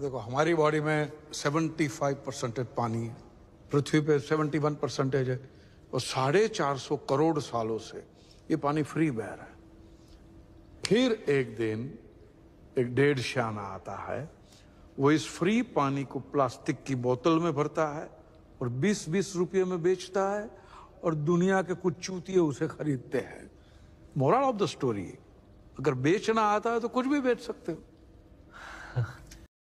देखो हमारी बॉडी में 75 परसेंटेज पानी है पृथ्वी पे 71 परसेंटेज है और साढ़े चार सौ करोड़ सालों से ये पानी फ्री बह रहा है फिर एक दिन एक डेढ़ शाना आता है वो इस फ्री पानी को प्लास्टिक की बोतल में भरता है और 20-20 रुपये में बेचता है और दुनिया के कुछ चूतिए उसे खरीदते हैं मोरल ऑफ द स्टोरी अगर बेचना आता है तो कुछ भी बेच सकते हो